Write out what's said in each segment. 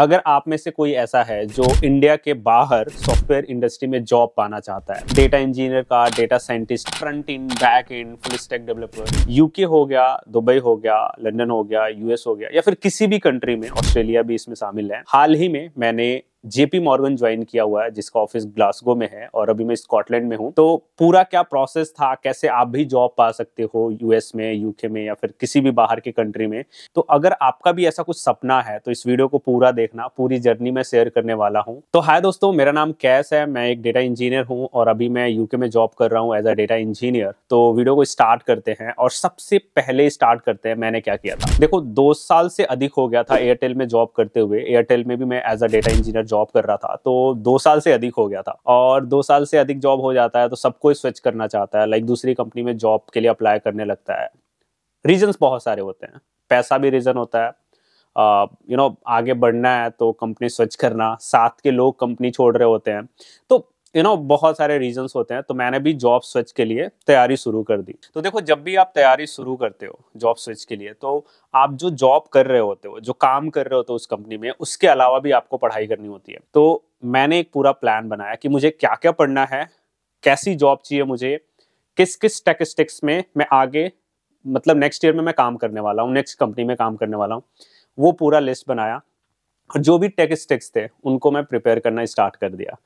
अगर आप में से कोई ऐसा है जो इंडिया के बाहर सॉफ्टवेयर इंडस्ट्री में जॉब पाना चाहता है डेटा इंजीनियर का data scientist front end back end full stack developer UK हो गया दुबई हो गया लंदन हो गया यूएस हो गया या फिर किसी भी कंट्री में ऑस्ट्रेलिया भी इसमें शामिल है हाल ही में मैंने जेपी मॉर्गन ज्वाइन किया हुआ है जिसका ऑफिस ग्लासगो में है और अभी मैं स्कॉटलैंड में हूँ तो पूरा क्या प्रोसेस था कैसे आप भी जॉब पा सकते हो यूएस में यूके में या फिर किसी भी बाहर के कंट्री में तो अगर आपका भी ऐसा कुछ सपना है तो इस वीडियो को पूरा देखना पूरी जर्नी में शेयर करने वाला हूँ तो हाय दोस्तों मेरा नाम कैस है मैं एक डेटा इंजीनियर हूँ और अभी मैं यूके में जॉब कर रहा हूँ एज अ डेटा इंजीनियर तो वीडियो को स्टार्ट करते हैं और सबसे पहले स्टार्ट करते हैं मैंने क्या किया था देखो दो साल से अधिक हो गया था एयरटेल में जॉब करते हुए एयरटेल में भी मैं as a data engineer job कर रहा था तो दो साल से अधिक हो गया था और दो साल से अधिक जॉब हो जाता है तो सब कोई स्विच करना चाहता है लाइक दूसरी कंपनी में जॉब के लिए अप्लाई करने लगता है रीजंस बहुत सारे होते हैं पैसा भी रीज़न होता है you uh, know you know, आगे बढ़ना है तो कंपनी स्विच करना साथ के लोग कंपनी छोड़ रहे होते हैं तो यू नो बहुत सारे रीजंस होते हैं तो मैंने भी जॉब स्विच के लिए तैयारी शुरू कर दी तो देखो जब भी आप तैयारी शुरू करते हो जॉब स्विच के लिए तो आप जो जॉब कर रहे होते हो जो काम कर रहे होते हो उस कंपनी में उसके अलावा भी आपको पढ़ाई करनी होती है तो मैंने एक पूरा प्लान बनाया कि मुझे क्या क्या पढ़ना है कैसी जॉब चाहिए मुझे किस किस स्टेटिस्टिक्स में मैं आगे मतलब नेक्स्ट ईयर में मैं काम करने वाला हूँ नेक्स्ट कंपनी में काम करने वाला हूँ वो पूरा लिस्ट बनाया और जो भी टेक्स्ट टेक्स थे उनको मैं प्रिपेयर करना स्टार्ट कर दिया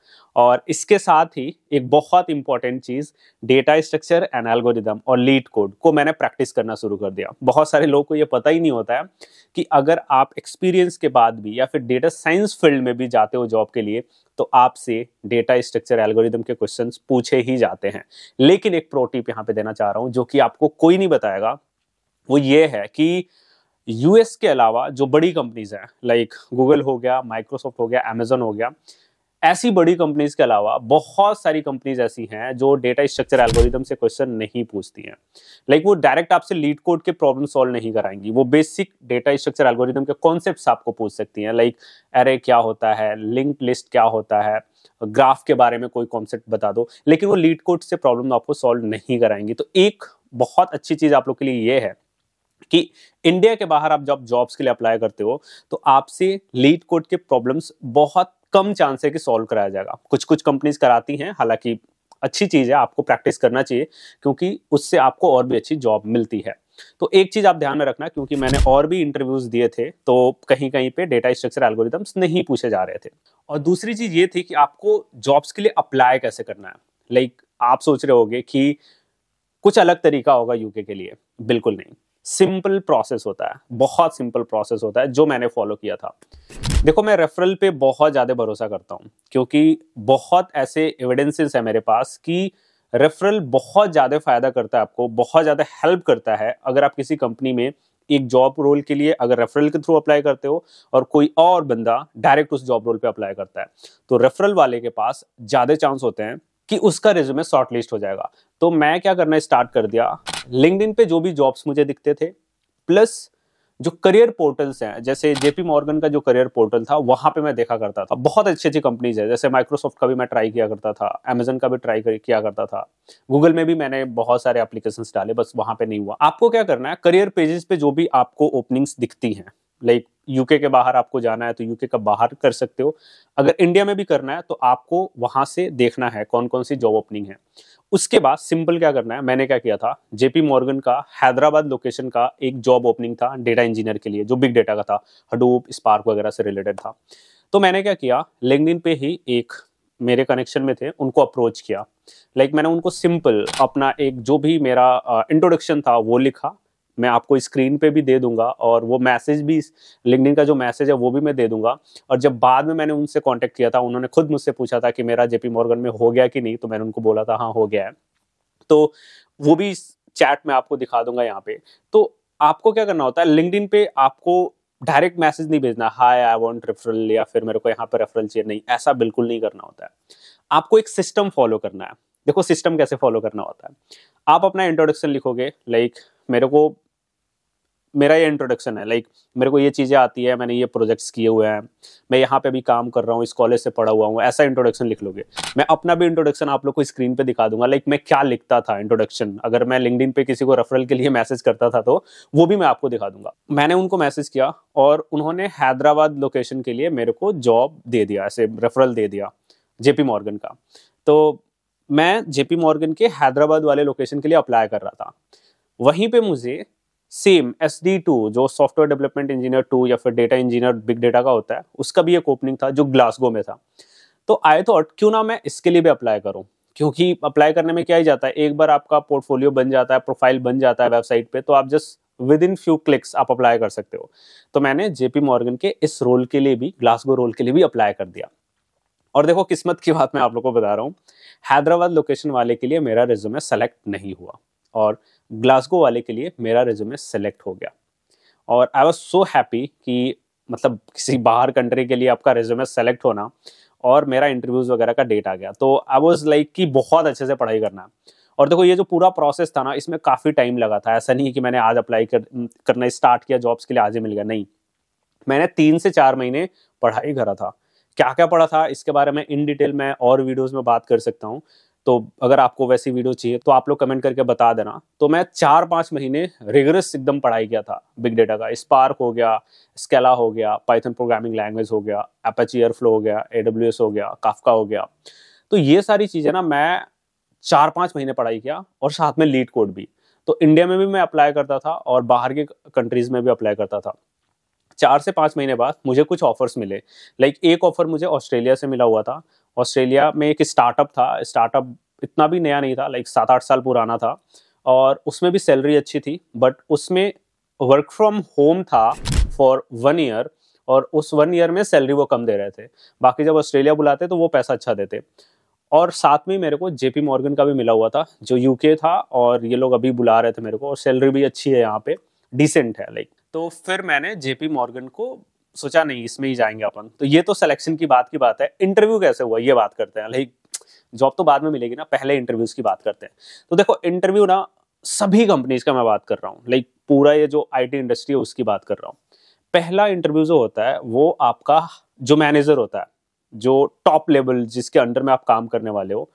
और इसके साथ ही एक बहुत इंपॉर्टेंट चीज़ डेटा स्ट्रक्चर एंड एल्गोरिदम और लीड कोड को मैंने प्रैक्टिस करना शुरू कर दिया बहुत सारे लोग को यह पता ही नहीं होता है कि अगर आप एक्सपीरियंस के बाद भी या फिर डेटा साइंस फील्ड में भी जाते हो जॉब के लिए तो आपसे डेटा स्ट्रक्चर एल्गोरिदम के क्वेश्चन पूछे ही जाते हैं लेकिन एक प्रोटिप यहाँ पे देना चाह रहा हूँ जो कि आपको कोई नहीं बताएगा वो ये है कि यूएस के अलावा जो बड़ी कंपनीज हैं लाइक गूगल हो गया माइक्रोसॉफ्ट हो गया अमेजन हो गया ऐसी बड़ी कंपनीज के अलावा बहुत सारी कंपनीज ऐसी हैं जो डेटा स्ट्रक्चर एल्गोरिदम से क्वेश्चन नहीं पूछती हैं लाइक वो डायरेक्ट आपसे लीड कोड के प्रॉब्लम सॉल्व नहीं कराएंगी वो बेसिक डेटा स्ट्रक्चर एल्गोरिदम के कॉन्सेप्ट आपको पूछ सकती हैं लाइक अरे क्या होता है लिंक लिस्ट क्या होता है ग्राफ के बारे में कोई कॉन्सेप्ट बता दो लेकिन वो लीड कोड से प्रॉब्लम आपको सॉल्व नहीं कराएंगी तो एक बहुत अच्छी चीज़ आप लोग के लिए ये है कि इंडिया के बाहर आप जब जॉब्स के लिए अप्लाई करते हो तो आपसे लीड कोड के प्रॉब्लम्स बहुत कम चांस है कि सॉल्व कराया जाएगा कुछ कुछ कंपनीज कराती हैं हालांकि अच्छी चीज़ है आपको प्रैक्टिस करना चाहिए क्योंकि उससे आपको और भी अच्छी जॉब मिलती है तो एक चीज़ आप ध्यान में रखना क्योंकि मैंने और भी इंटरव्यूज दिए थे तो कहीं कहीं पे डेटा स्ट्रक्चर एल्गोरिदम्स नहीं पूछे जा रहे थे और दूसरी चीज़ ये थी कि आपको जॉब्स के लिए अप्लाई कैसे करना है लाइक like, आप सोच रहे होगे कि कुछ अलग तरीका होगा यूके के लिए बिल्कुल नहीं सिंपल प्रोसेस होता है बहुत सिंपल प्रोसेस होता है जो मैंने फॉलो किया था देखो मैं रेफरल पे बहुत ज़्यादा भरोसा करता हूँ क्योंकि बहुत ऐसे एविडेंसेस है मेरे पास कि रेफरल बहुत ज़्यादा फ़ायदा करता है आपको बहुत ज़्यादा हेल्प करता है अगर आप किसी कंपनी में एक जॉब रोल के लिए अगर रेफरल के थ्रू अप्लाई करते हो और कोई और बंदा डायरेक्ट उस जॉब रोल पे अप्लाई करता है तो रेफरल वाले के पास ज़्यादा चांस होते हैं कि उसका रिज्यूमे शॉर्ट लिस्ट हो जाएगा तो मैं क्या करना स्टार्ट कर दिया लिंकड पे जो भी जॉब्स मुझे दिखते थे प्लस जो करियर पोर्टल्स हैं जैसे जेपी मॉर्गन का जो करियर पोर्टल था वहां पे मैं देखा करता था बहुत अच्छी अच्छी कंपनीज है जैसे माइक्रोसॉफ्ट का भी मैं ट्राई किया करता था अमेजन का भी ट्राई किया करता था गूगल में भी मैंने बहुत सारे एप्लीकेशन डाले बस वहां पे नहीं हुआ आपको क्या करना है करियर पेजेस पे जो भी आपको ओपनिंग्स दिखती हैं लाइक like, यूके के बाहर आपको जाना है तो यूके का बाहर कर सकते हो अगर इंडिया में भी करना है तो आपको वहां से देखना है कौन कौन सी जॉब ओपनिंग है उसके बाद सिंपल क्या करना है मैंने क्या किया था जेपी मॉर्गन का हैदराबाद लोकेशन का एक जॉब ओपनिंग था डेटा इंजीनियर के लिए जो बिग डेटा का था हडूप स्पार्क वगैरह से रिलेटेड था तो मैंने क्या किया लिंकडिन पे ही एक मेरे कनेक्शन में थे उनको अप्रोच किया लाइक like मैंने उनको सिंपल अपना एक जो भी मेरा इंट्रोडक्शन था वो लिखा मैं आपको स्क्रीन पे भी दे दूंगा और वो मैसेज भी लिंकडिन का जो मैसेज है वो भी मैं दे दूंगा और जब बाद में मैंने उनसे कॉन्टेक्ट किया था उन्होंने खुद मुझसे पूछा था कि मेरा जेपी मॉर्गन में हो गया कि नहीं तो मैंने उनको बोला था हाँ हो गया है तो वो भी चैट में आपको दिखा दूंगा यहाँ पे तो आपको क्या करना होता है लिंकड पे आपको डायरेक्ट मैसेज नहीं भेजना हाय आई वांट रेफरल या फिर मेरे को यहाँ पर रेफरल चाहिए नहीं ऐसा बिल्कुल नहीं करना होता है आपको एक सिस्टम फॉलो करना है देखो सिस्टम कैसे फॉलो करना होता है आप अपना इंट्रोडक्शन लिखोगे लाइक मेरे को मेरा ये इंट्रोडक्शन है लाइक like, मेरे को ये चीज़ें आती है मैंने ये प्रोजेक्ट्स किए हुए हैं मैं यहाँ पे भी काम कर रहा हूँ इस कॉलेज से पढ़ा हुआ हूँ ऐसा इंट्रोडक्शन लिख लोगे मैं अपना भी इंट्रोडक्शन आप लोग को स्क्रीन पे दिखा दूंगा लाइक like, मैं क्या लिखता था इंट्रोडक्शन अगर मैं लिंकडिन पे किसी को रेफरल के लिए मैसेज करता था तो वो भी मैं आपको दिखा दूंगा मैंने उनको मैसेज किया और उन्होंने हैदराबाद लोकेशन के लिए मेरे को जॉब दे दिया ऐसे रेफरल दे दिया जेपी मॉर्गन का तो मैं जेपी मॉर्गन के हैदराबाद वाले लोकेशन के लिए अप्लाई कर रहा था वहीं पे मुझे सेम एस डी टू जो सॉफ्टवेयर डेवलपमेंट इंजीनियर टू या फिर डेटा इंजीनियर बिग डेटा का होता है उसका भी एक ओपनिंग था जो ग्लासगो में था तो आई थॉट क्यों ना मैं इसके लिए भी अप्लाई करूँ क्योंकि अप्लाई करने में क्या ही जाता है एक बार आपका पोर्टफोलियो बन जाता है प्रोफाइल बन जाता है वेबसाइट पे तो आप just within few clicks आप अप्लाई कर सकते हो तो मैंने जेपी मॉर्गन के इस रोल के लिए भी ग्लासगो रोल के लिए भी अप्लाई कर दिया और देखो किस्मत की बात मैं आप लोग को बता रहा हूँ हैदराबाद लोकेशन वाले के लिए मेरा रिज्यूमे सेलेक्ट नहीं हुआ और ग्लासगो वाले के लिए मेरा रिज्यूमे सेलेक्ट हो गया और आई वॉज सो हैप्पी कि मतलब किसी बाहर कंट्री के लिए आपका रिज्यूमे सेलेक्ट होना और मेरा इंटरव्यूज़ वगैरह का डेट आ गया तो आई वॉज लाइक कि बहुत अच्छे से पढ़ाई करना और देखो ये जो पूरा प्रोसेस था ना इसमें काफ़ी टाइम लगा था ऐसा नहीं कि मैंने आज अप्लाई कर, करना स्टार्ट किया जॉब्स के लिए आज ही मिल गया नहीं मैंने तीन से चार महीने पढ़ाई करा था क्या क्या पढ़ा था इसके बारे में इन डिटेल मैं और वीडियोस में बात कर सकता हूँ तो अगर आपको वैसी वीडियो चाहिए तो आप लोग कमेंट करके बता देना तो मैं चार पाँच महीने रिगरस एकदम पढ़ाई किया था बिग डेटा का स्पार्क हो गया स्केला हो गया पाइथन प्रोग्रामिंग लैंग्वेज हो गया एपाची एयरफ्लो हो गया ए हो गया काफका हो गया तो ये सारी चीज़ें ना मैं चार पाँच महीने पढ़ाई किया और साथ में लीड कोड भी तो इंडिया में भी मैं अप्लाई करता था और बाहर के कंट्रीज़ में भी अप्लाई करता था चार से पाँच महीने बाद मुझे कुछ ऑफर्स मिले लाइक एक ऑफर मुझे ऑस्ट्रेलिया से मिला हुआ था ऑस्ट्रेलिया में एक स्टार्टअप था स्टार्टअप इतना भी नया नहीं था लाइक सात आठ साल पुराना था और उसमें भी सैलरी अच्छी थी बट उसमें वर्क फ्रॉम होम था फॉर वन ईयर और उस वन ईयर में सैलरी वो कम दे रहे थे बाकी जब ऑस्ट्रेलिया बुलाते तो वो पैसा अच्छा देते और साथ में मेरे को जेपी मॉर्गन का भी मिला हुआ था जो यूके था और ये लोग अभी बुला रहे थे मेरे को और सैलरी भी अच्छी है यहाँ पे डिसेंट है लाइक तो फिर मैंने जेपी मॉर्गन को सोचा नहीं इसमें ही जाएंगे अपन तो ये तो सिलेक्शन की बात की बात है इंटरव्यू कैसे हुआ ये बात करते हैं लाइक जॉब तो बाद में मिलेगी ना पहले इंटरव्यूज की बात करते हैं तो देखो इंटरव्यू ना सभी कंपनीज का मैं बात कर रहा हूँ लाइक पूरा ये जो आईटी इंडस्ट्री है उसकी बात कर रहा हूँ पहला इंटरव्यू जो होता है वो आपका जो मैनेजर होता है जो टॉप लेवल जिसके अंडर में आप काम करने वाले हो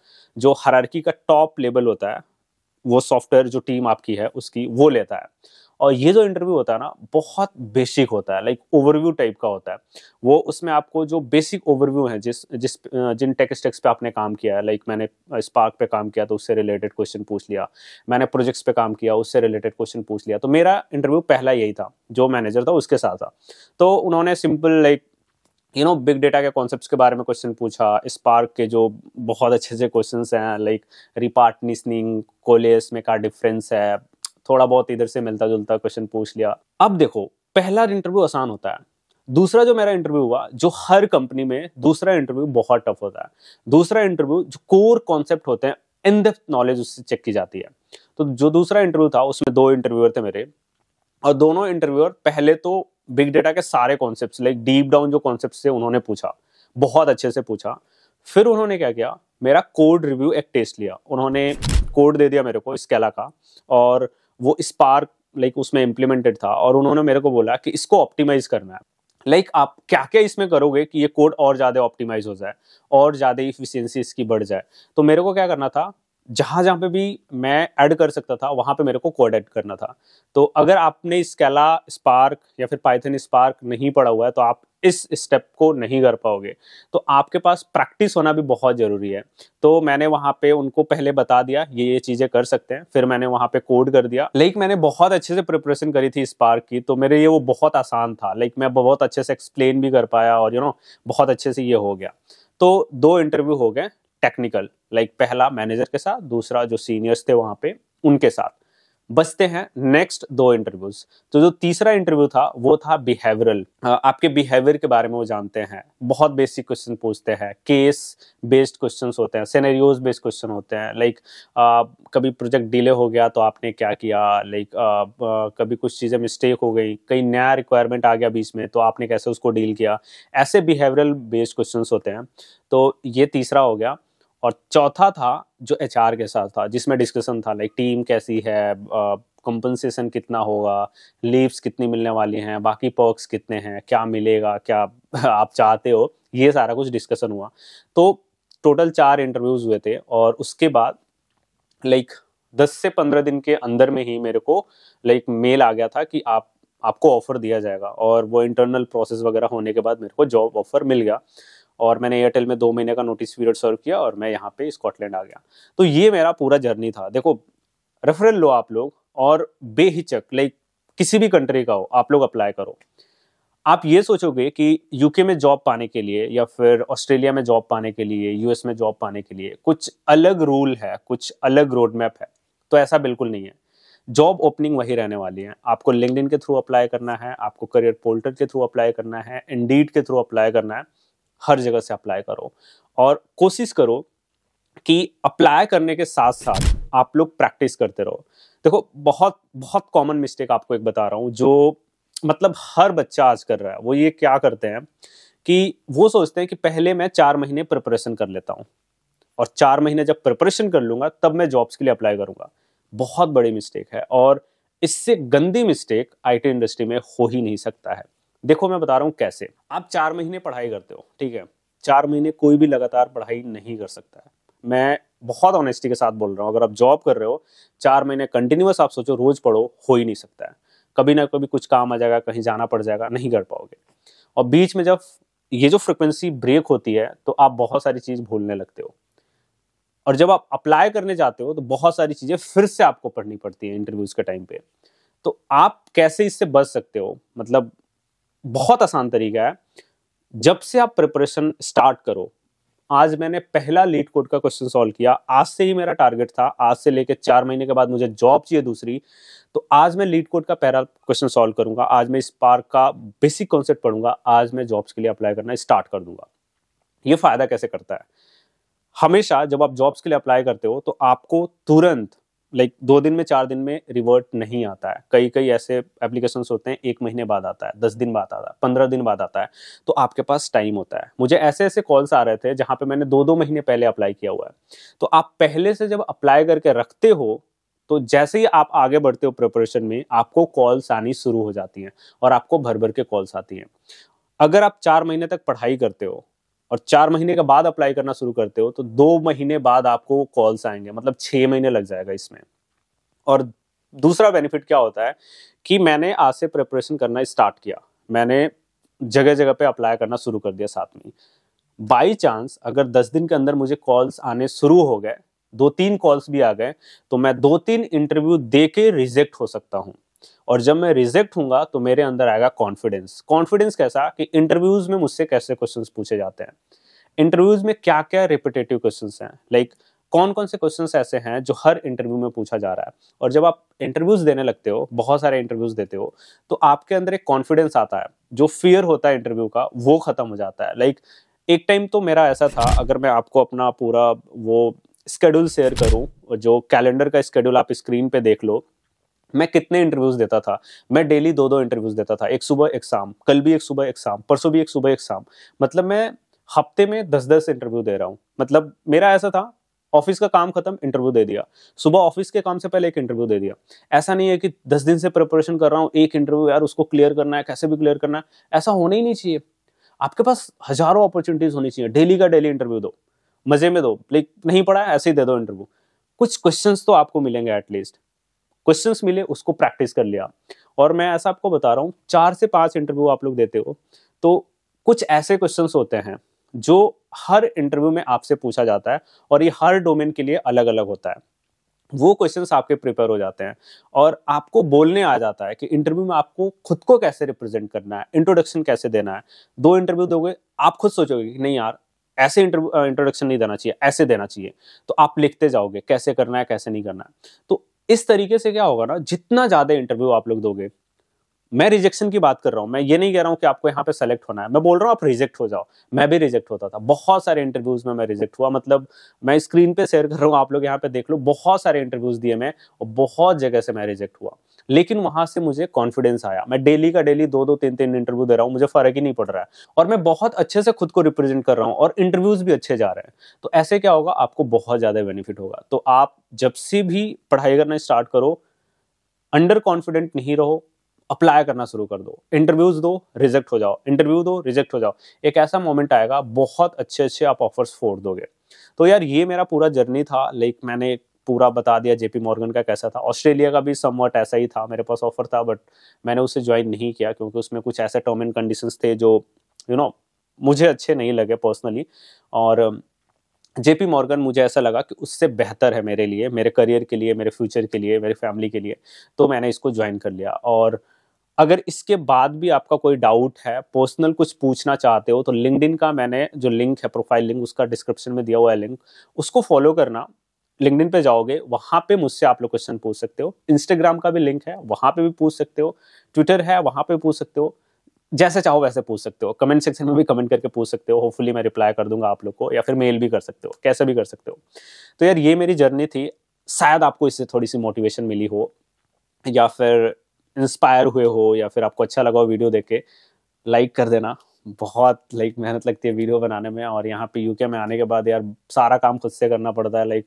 जो हरारकी का टॉप लेवल होता है वो सॉफ्टवेयर जो टीम आपकी है उसकी वो लेता है और ये जो इंटरव्यू होता है ना बहुत बेसिक होता है लाइक ओवरव्यू टाइप का होता है वो उसमें आपको जो बेसिक ओवरव्यू है जिस जिस जिन टेक स्टेक्स पे आपने काम किया है लाइक मैंने स्पार्क पे काम किया तो उससे रिलेटेड क्वेश्चन पूछ लिया मैंने प्रोजेक्ट्स पे काम किया उससे रिलेटेड क्वेश्चन पूछ लिया तो मेरा इंटरव्यू पहला यही था जो मैनेजर था उसके साथ था तो उन्होंने simple like you know big data के कॉन्सेप्ट्स के बारे में क्वेश्चन पूछा स्पार्क के जो बहुत अच्छे से क्वेश्चंस हैं लाइक रिपार्टनिसनिंग कोलेस में का डिफरेंस है थोड़ा बहुत इधर से मिलता जुलता क्वेश्चन पूछ लिया अब देखो पहला इंटरव्यू आसान होता है दूसरा जो मेरा इंटरव्यू हुआ जो हर कंपनी में दूसरा इंटरव्यू बहुत टफ होता है दूसरा इंटरव्यू जो कोर कॉन्सेप्ट होते हैं इन डेप्थ नॉलेज उससे चेक की जाती है तो जो दूसरा इंटरव्यू था उसमें दो इंटरव्यूअर थे मेरे और दोनों इंटरव्यूअर पहले तो बिग डेटा के सारे कॉन्सेप्ट लाइक डीप डाउन जो कॉन्सेप्ट थे उन्होंने पूछा बहुत अच्छे से पूछा फिर उन्होंने क्या किया मेरा कोड रिव्यू एक टेस्ट लिया उन्होंने कोड दे दिया मेरे को स्केला का और वो स्पार्क लाइक उसमें इम्प्लीमेंटेड था और उन्होंने मेरे को बोला कि इसको ऑप्टिमाइज करना है लाइक like, आप क्या क्या इसमें करोगे कि ये कोड और ज़्यादा ऑप्टिमाइज हो जाए और ज़्यादा इफिशियंसी इसकी बढ़ जाए तो मेरे को क्या करना था जहां जहां पे भी मैं ऐड कर सकता था वहां पे मेरे को कोड ऐड करना था तो अगर आपने स्केला स्पार्क या फिर पाइथन स्पार्क नहीं पढ़ा हुआ है तो आप इस स्टेप को नहीं कर पाओगे तो आपके पास प्रैक्टिस होना भी बहुत ज़रूरी है तो मैंने वहाँ पे उनको पहले बता दिया ये ये चीज़ें कर सकते हैं फिर मैंने वहाँ पे कोड कर दिया लाइक मैंने बहुत अच्छे से प्रिपरेशन करी थी स्पार्क की तो मेरे लिए वो बहुत आसान था लाइक मैं बहुत अच्छे से एक्सप्लेन भी कर पाया और यू you नो know, बहुत अच्छे से ये हो गया तो दो इंटरव्यू हो गए टेक्निकल लाइक पहला मैनेजर के साथ दूसरा जो सीनियर्स थे वहां पे उनके साथ बचते हैं नेक्स्ट दो इंटरव्यूज तो जो तीसरा इंटरव्यू था वो था बिहेवियरल आपके बिहेवियर के बारे में वो जानते हैं बहुत बेसिक क्वेश्चन पूछते हैं केस बेस्ड क्वेश्चन होते हैं सेनेरियोज बेस्ड क्वेश्चन होते हैं लाइक कभी प्रोजेक्ट डिले हो गया तो आपने क्या किया लाइक कभी कुछ चीज़ें मिस्टेक हो गई कहीं नया रिक्वायरमेंट आ गया बीच में तो आपने कैसे उसको डील किया ऐसे बिहेवियरल बेस्ड क्वेश्चन होते हैं तो ये तीसरा हो गया और चौथा था जो एच के साथ था जिसमें डिस्कशन था लाइक टीम कैसी है कंपनसेशन कितना होगा लीव्स कितनी मिलने वाली हैं बाकी पर्क्स कितने हैं क्या मिलेगा क्या आप चाहते हो ये सारा कुछ डिस्कशन हुआ तो टोटल चार इंटरव्यूज हुए थे और उसके बाद लाइक दस से पंद्रह दिन के अंदर में ही मेरे को लाइक मेल आ गया था कि आप आपको ऑफर दिया जाएगा और वो इंटरनल प्रोसेस वगैरह होने के बाद मेरे को जॉब ऑफर मिल गया और मैंने एयरटेल में दो महीने का नोटिस पीरियड सर्व किया और मैं यहाँ पे स्कॉटलैंड आ गया तो ये मेरा पूरा जर्नी था देखो रेफरल लो आप लोग और बेहिचक लाइक किसी भी कंट्री का हो आप लोग अप्लाई करो आप ये सोचोगे कि यूके में जॉब पाने के लिए या फिर ऑस्ट्रेलिया में जॉब पाने के लिए यूएस में जॉब पाने के लिए कुछ अलग रूल है कुछ अलग रोड मैप है तो ऐसा बिल्कुल नहीं है जॉब ओपनिंग वही रहने वाली है आपको लिंकड के थ्रू अप्लाई करना है आपको करियर पोर्टल के थ्रू अप्लाई करना है इंडीड के थ्रू अप्लाई करना है हर जगह से अप्लाई करो और कोशिश करो कि अप्लाई करने के साथ साथ आप लोग प्रैक्टिस करते रहो देखो बहुत बहुत कॉमन मिस्टेक आपको एक बता रहा हूँ जो मतलब हर बच्चा आज कर रहा है वो ये क्या करते हैं कि वो सोचते हैं कि पहले मैं चार महीने प्रिपरेशन कर लेता हूँ और चार महीने जब प्रिपरेशन कर लूंगा तब मैं जॉब्स के लिए अप्लाई करूंगा बहुत बड़ी मिस्टेक है और इससे गंदी मिस्टेक आईटी इंडस्ट्री में हो ही नहीं सकता है देखो मैं बता रहा हूँ कैसे आप चार महीने पढ़ाई करते हो ठीक है चार महीने कोई भी लगातार पढ़ाई नहीं कर सकता है मैं बहुत ऑनेस्टी के साथ बोल रहा हूँ अगर आप जॉब कर रहे हो चार महीने कंटिन्यूस आप सोचो रोज पढ़ो हो ही नहीं सकता है कभी ना कभी कुछ काम आ जाएगा कहीं जाना पड़ जाएगा नहीं कर पाओगे और बीच में जब ये जो फ्रिक्वेंसी ब्रेक होती है तो आप बहुत सारी चीज़ भूलने लगते हो और जब आप अप्लाई करने जाते हो तो बहुत सारी चीज़ें फिर से आपको पढ़नी पड़ती है इंटरव्यूज़ के टाइम पे तो आप कैसे इससे बच सकते हो मतलब बहुत आसान तरीका है जब से आप प्रिपरेशन स्टार्ट करो आज मैंने पहला लीड कोड का क्वेश्चन सॉल्व किया आज से ही मेरा टारगेट था आज से लेकर चार महीने के बाद मुझे जॉब चाहिए दूसरी तो आज मैं लीड कोड का पहला क्वेश्चन सॉल्व करूंगा आज मैं स्पार्क का बेसिक कॉन्सेप्ट पढ़ूंगा आज मैं जॉब्स के लिए अप्लाई करना स्टार्ट कर दूंगा ये फायदा कैसे करता है हमेशा जब आप जॉब्स के लिए अप्लाई करते हो तो आपको तुरंत लाइक दो दिन में चार दिन में रिवर्ट नहीं आता है कई कई ऐसे एप्लीकेशन होते हैं एक महीने बाद आता है दस दिन बाद आता है पंद्रह दिन बाद आता है तो आपके पास टाइम होता है मुझे ऐसे ऐसे कॉल्स आ रहे थे जहाँ पे मैंने दो दो महीने पहले अप्लाई किया हुआ है तो आप पहले से जब अप्लाई करके रखते हो तो जैसे ही आप आगे बढ़ते हो प्रिपरेशन में आपको कॉल्स आनी शुरू हो जाती हैं और आपको भर भर के कॉल्स आती हैं अगर आप चार महीने तक पढ़ाई करते हो और चार महीने के बाद अप्लाई करना शुरू करते हो तो दो महीने बाद आपको कॉल्स आएंगे मतलब छह महीने लग जाएगा इसमें और दूसरा बेनिफिट क्या होता है कि मैंने आज से प्रिपरेशन करना स्टार्ट किया मैंने जगह जगह पे अप्लाई करना शुरू कर दिया साथ में बाई चांस अगर दस दिन के अंदर मुझे कॉल्स आने शुरू हो गए दो तीन कॉल्स भी आ गए तो मैं दो तीन इंटरव्यू दे के रिजेक्ट हो सकता हूँ और जब मैं रिजेक्ट हूँ तो मेरे अंदर आएगा कॉन्फिडेंस कॉन्फिडेंस कैसा कि इंटरव्यूज में मुझसे कैसे क्वेश्चन पूछे जाते हैं इंटरव्यूज में क्या क्या रिपीटेटिव क्वेश्चन हैं लाइक कौन कौन से क्वेश्चन ऐसे हैं जो हर इंटरव्यू में पूछा जा रहा है और जब आप इंटरव्यूज देने लगते हो बहुत सारे इंटरव्यूज देते हो तो आपके अंदर एक कॉन्फिडेंस आता है जो फियर होता है इंटरव्यू का वो खत्म हो जाता है लाइक एक टाइम तो मेरा ऐसा था अगर मैं आपको अपना पूरा वो स्केड्यूल शेयर करूँ जो कैलेंडर का स्केड्यूल आप स्क्रीन पे देख लो मैं कितने इंटरव्यूज देता था मैं डेली दो दो इंटरव्यूज देता था एक सुबह एक शाम कल भी एक सुबह एक शाम परसों भी एक सुबह एक शाम मतलब मैं हफ्ते में दस दस इंटरव्यू दे रहा हूँ मतलब मेरा ऐसा था ऑफिस का काम खत्म इंटरव्यू दे दिया सुबह ऑफिस के काम से पहले एक इंटरव्यू दे दिया ऐसा नहीं है कि दस दिन से प्रिपरेशन कर रहा हूँ एक इंटरव्यू यार उसको क्लियर करना है कैसे भी क्लियर करना है ऐसा होना ही नहीं चाहिए आपके पास हजारों अपॉर्चुनिटीज होनी चाहिए डेली का डेली इंटरव्यू दो मजे में दो लाइक नहीं पढ़ा ऐसे ही दे दो इंटरव्यू कुछ क्वेश्चंस तो आपको मिलेंगे एटलीस्ट क्वेश्चंस मिले उसको प्रैक्टिस कर लिया और मैं ऐसा आपको बता रहा हूँ चार से पांच इंटरव्यू आप लोग देते हो तो कुछ ऐसे क्वेश्चन होते हैं जो हर इंटरव्यू में आपसे पूछा जाता है और ये हर डोमेन के लिए अलग अलग होता है वो क्वेश्चंस आपके प्रिपेयर हो जाते हैं और आपको बोलने आ जाता है कि इंटरव्यू में आपको खुद को कैसे रिप्रेजेंट करना है इंट्रोडक्शन कैसे देना है दो इंटरव्यू दोगे आप खुद सोचोगे कि नहीं यार ऐसे इंटरव्यू इंट्रोडक्शन नहीं देना चाहिए ऐसे देना चाहिए तो आप लिखते जाओगे कैसे करना है कैसे नहीं करना है तो इस तरीके से क्या होगा ना जितना ज्यादा इंटरव्यू आप लोग दोगे मैं रिजेक्शन की बात कर रहा हूँ मैं ये नहीं कह रहा हूँ कि आपको यहाँ पे सेलेक्ट होना है मैं बोल रहा हूँ आप रिजेक्ट हो जाओ मैं भी रिजेक्ट होता था बहुत सारे इंटरव्यूज में मैं रिजेक्ट हुआ मतलब मैं स्क्रीन पे शेयर कर रहा हूँ आप लोग यहाँ पे देख लो बहुत सारे इंटरव्यूज दिए मैं और बहुत जगह से मैं रिजेक्ट हुआ लेकिन वहां से मुझे कॉन्फिडेंस आया मैं डेली का डेली दो दो तीन तीन इंटरव्यू दे रहा हूँ मुझे फर्क ही नहीं पड़ रहा है और मैं बहुत अच्छे से खुद को रिप्रेजेंट कर रहा हूँ और इंटरव्यूज भी अच्छे जा रहे हैं तो ऐसे क्या होगा आपको बहुत ज्यादा बेनिफिट होगा तो आप जब से भी पढ़ाई करना स्टार्ट करो अंडर कॉन्फिडेंट नहीं रहो अप्लाई करना शुरू कर दो इंटरव्यूज दो रिजेक्ट हो जाओ इंटरव्यू दो रिजेक्ट हो जाओ एक ऐसा मोमेंट आएगा बहुत अच्छे अच्छे आप ऑफर्स फोड़ दोगे तो यार ये मेरा पूरा जर्नी था लाइक मैंने पूरा बता दिया जेपी मॉर्गन का कैसा था ऑस्ट्रेलिया का भी समवट ऐसा ही था मेरे पास ऑफर था बट मैंने उसे ज्वाइन नहीं किया क्योंकि उसमें कुछ ऐसे टर्म एंड कंडीशन थे जो यू नो मुझे अच्छे नहीं लगे पर्सनली और um, जेपी मॉर्गन मुझे ऐसा लगा कि उससे बेहतर है मेरे लिए मेरे करियर के लिए मेरे फ्यूचर के लिए मेरे फैमिली के लिए तो मैंने इसको ज्वाइन कर लिया और अगर इसके बाद भी आपका कोई डाउट है पर्सनल कुछ पूछना चाहते हो तो लिंकड का मैंने जो लिंक है प्रोफाइल लिंक उसका डिस्क्रिप्शन में दिया हुआ है लिंक उसको फॉलो करना लिंकडिन पे जाओगे वहां पे मुझसे आप लोग क्वेश्चन पूछ सकते हो इंस्टाग्राम का भी लिंक है वहां पे भी पूछ सकते हो ट्विटर है वहां पे पूछ सकते हो जैसे चाहो वैसे पूछ सकते हो कमेंट सेक्शन में भी कमेंट करके पूछ सकते हो होपफुली मैं रिप्लाई कर दूंगा आप लोग को या फिर मेल भी कर सकते हो कैसे भी कर सकते हो तो यार ये मेरी जर्नी थी शायद आपको इससे थोड़ी सी मोटिवेशन मिली हो या फिर इंस्पायर हुए हो या फिर आपको अच्छा लगा हो वीडियो देख के लाइक कर देना बहुत लाइक मेहनत लगती है वीडियो बनाने में और यहाँ पे यूके में आने के बाद यार सारा काम खुद से करना पड़ता है लाइक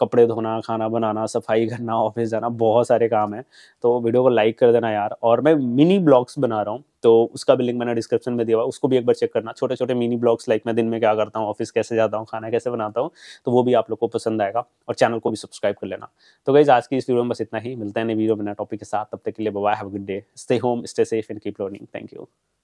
कपड़े धोना खाना बनाना सफाई करना ऑफिस जाना बहुत सारे काम है तो वीडियो को लाइक कर देना यार और मैं मिनी ब्लॉग्स बना रहा हूँ तो उसका भी लिंक मैंने डिस्क्रिप्शन में दिया हुआ उसको भी एक बार चेक करना छोटे छोटे मिनी ब्लॉग्स लाइक मैं दिन में क्या करता हूँ ऑफिस कैसे जाता हूँ खाना कैसे बनाता हूँ तो वो भी आप लोग को पसंद आएगा और चैनल को भी सब्सक्राइब कर लेना तो गाइज आज की इस वीडियो में बस इतना ही मिलता है नई वीडियो बना टॉपिक के साथ तब तक के लिए bye have good day stay home stay safe and keep learning thank you